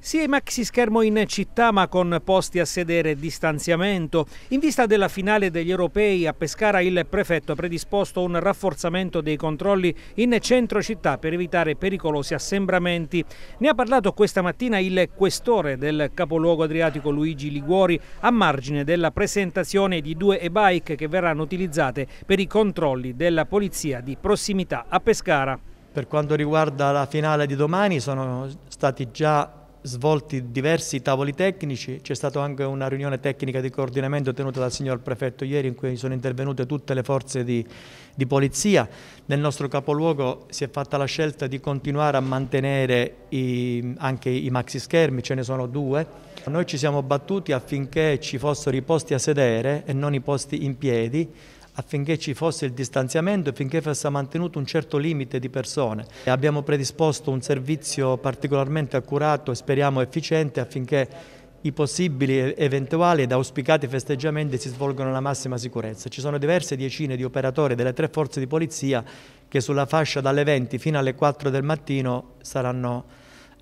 Sì, maxi schermo in città ma con posti a sedere e distanziamento. In vista della finale degli europei a Pescara il prefetto ha predisposto un rafforzamento dei controlli in centro città per evitare pericolosi assembramenti. Ne ha parlato questa mattina il questore del capoluogo adriatico Luigi Liguori a margine della presentazione di due e-bike che verranno utilizzate per i controlli della polizia di prossimità a Pescara. Per quanto riguarda la finale di domani sono stati già svolti diversi tavoli tecnici, c'è stata anche una riunione tecnica di coordinamento tenuta dal signor prefetto ieri in cui sono intervenute tutte le forze di, di polizia. Nel nostro capoluogo si è fatta la scelta di continuare a mantenere i, anche i maxi schermi, ce ne sono due. Noi ci siamo battuti affinché ci fossero i posti a sedere e non i posti in piedi affinché ci fosse il distanziamento e affinché fosse mantenuto un certo limite di persone. Abbiamo predisposto un servizio particolarmente accurato e speriamo efficiente affinché i possibili eventuali ed auspicati festeggiamenti si svolgono nella massima sicurezza. Ci sono diverse decine di operatori delle tre forze di polizia che sulla fascia dalle 20 fino alle 4 del mattino saranno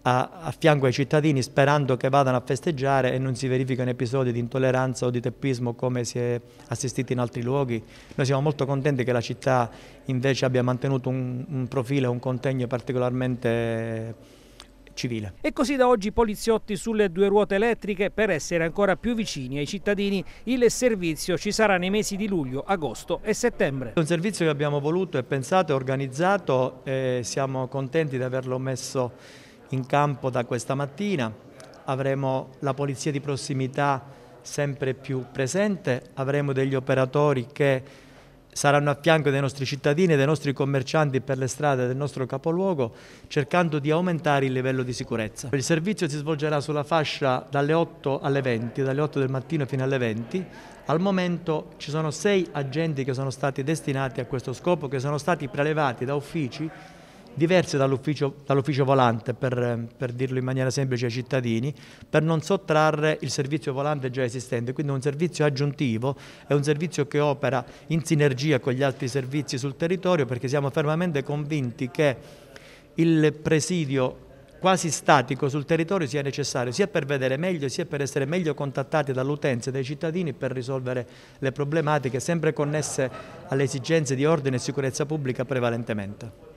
a, a, fianco ai cittadini sperando che vadano a festeggiare e non si verificano episodi di intolleranza o di teppismo come si è assistito in altri luoghi. Noi siamo molto contenti che la città invece abbia mantenuto un, un profilo, un contegno particolarmente civile. E così da oggi poliziotti sulle due ruote elettriche per essere ancora più vicini ai cittadini. Il servizio ci sarà nei mesi di luglio, agosto e settembre. È un servizio che abbiamo voluto e pensato e organizzato e siamo contenti di averlo messo in campo da questa mattina, avremo la polizia di prossimità sempre più presente, avremo degli operatori che saranno a fianco dei nostri cittadini e dei nostri commercianti per le strade del nostro capoluogo, cercando di aumentare il livello di sicurezza. Il servizio si svolgerà sulla fascia dalle 8 alle 20, dalle 8 del mattino fino alle 20. Al momento ci sono sei agenti che sono stati destinati a questo scopo, che sono stati prelevati da uffici diverse dall'ufficio, dall'ufficio volante, per, per, dirlo in maniera semplice ai cittadini, per non sottrarre il servizio volante già esistente, quindi un servizio aggiuntivo, è un servizio che opera in sinergia con gli altri servizi sul territorio perché siamo fermamente convinti che il presidio quasi statico sul territorio sia necessario sia per vedere meglio sia per essere meglio contattati dall'utenza e dai cittadini per risolvere le problematiche sempre connesse alle esigenze di ordine e sicurezza pubblica prevalentemente.